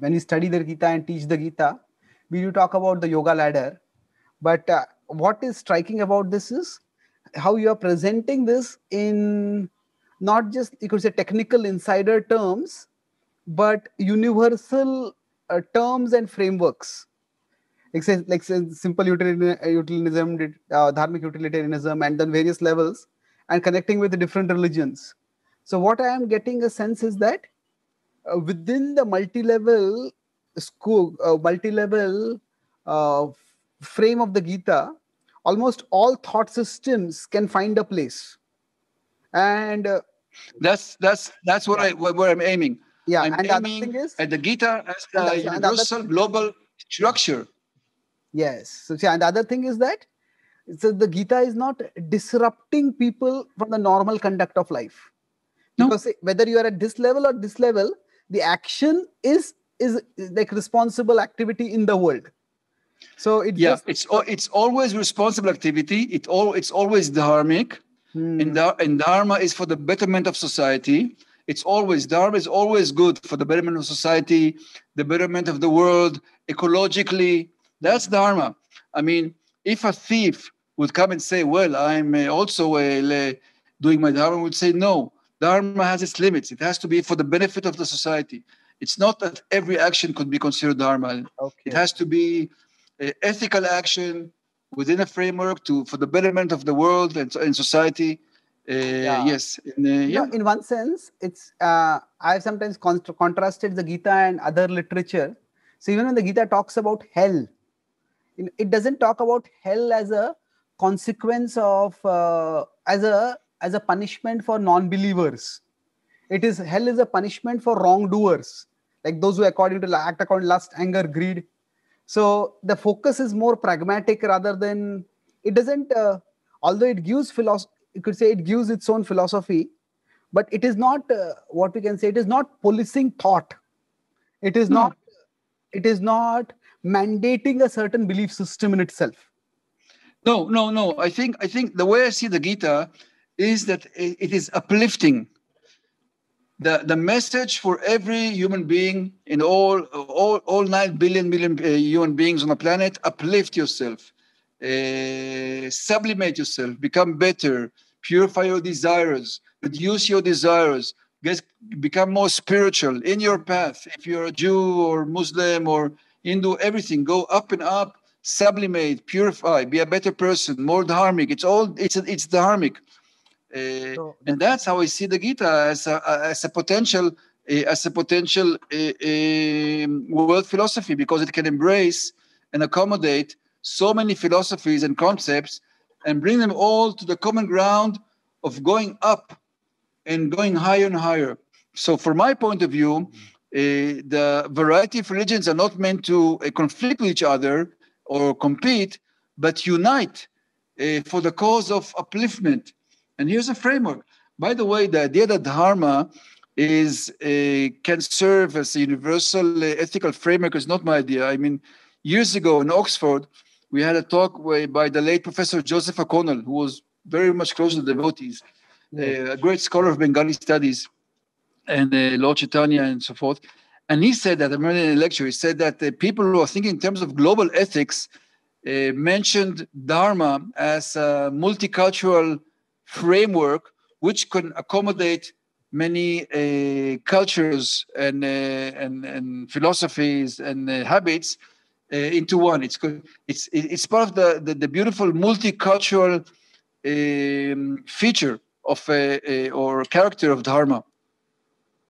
when we study the Gita and teach the Gita, we do talk about the yoga ladder. But uh, what is striking about this is how you are presenting this in not just you could say technical insider terms, but universal uh, terms and frameworks. Like, say, like say, simple utilitarianism, uh, dharmic utilitarianism, and then various levels, and connecting with different religions. So, what I am getting a sense is that uh, within the multi-level school, uh, multi-level uh, frame of the Gita, almost all thought systems can find a place, and uh, that's that's that's what yeah. I what I'm aiming. Yeah, I'm and aiming is, at the Gita as a universal global structure. Yes. So see, and the other thing is that so the Gita is not disrupting people from the normal conduct of life. No. Because whether you are at this level or this level, the action is is like responsible activity in the world so it yeah, just, it's it's always responsible activity it all it's always dharmic hmm. and, and dharma is for the betterment of society it's always dharma is always good for the betterment of society the betterment of the world ecologically that's dharma i mean if a thief would come and say well i'm uh, also uh, doing my dharma would say no Dharma has its limits. It has to be for the benefit of the society. It's not that every action could be considered Dharma. Okay. It has to be ethical action within a framework to for the betterment of the world and, and society. Uh, yeah. Yes. In, uh, yeah. No, in one sense, it's uh, I've sometimes con- contrasted the Gita and other literature. So even when the Gita talks about hell, it doesn't talk about hell as a consequence of uh, as a as a punishment for non-believers. It is hell is a punishment for wrongdoers, like those who according to act according to lust, anger, greed. So the focus is more pragmatic rather than it doesn't. Uh, although it gives philosophy, you could say it gives its own philosophy, but it is not uh, what we can say. It is not policing thought. It is no. Hmm. not. It is not mandating a certain belief system in itself. No, no, no. I think I think the way I see the Gita is that it is uplifting. The, the message for every human being in all, all, all 9 billion million uh, human beings on the planet uplift yourself, uh, sublimate yourself, become better, purify your desires, reduce your desires, get, become more spiritual in your path. If you're a Jew or Muslim or Hindu, everything, go up and up, sublimate, purify, be a better person, more dharmic. It's all, it's, it's dharmic. Eh, and that's how I see the Gita as a, as a potential eh, as a potential eh, world philosophy because it can embrace and accommodate so many philosophies and concepts and bring them all to the common ground of going up and going higher and higher. So, from my point of view, uh, the variety of religions are not meant to uh, conflict with each other or compete, but unite uh, for the cause of upliftment and here's a framework. By the way, the idea that dharma is a, can serve as a universal uh, ethical framework is not my idea. I mean, years ago in Oxford, we had a talk by the late Professor Joseph O'Connell, who was very much close to the devotees, a great scholar of Bengali studies and uh, Lord Chaitanya and so forth. And he said that, I remember in a lecture, he said that uh, people who are thinking in terms of global ethics uh, mentioned Dharma as a multicultural framework which can accommodate many uh, cultures and, uh, and, and philosophies and uh, habits uh, into one. It's, it's, it's part of the, the, the beautiful multicultural um, feature of uh, uh, or character of Dharma.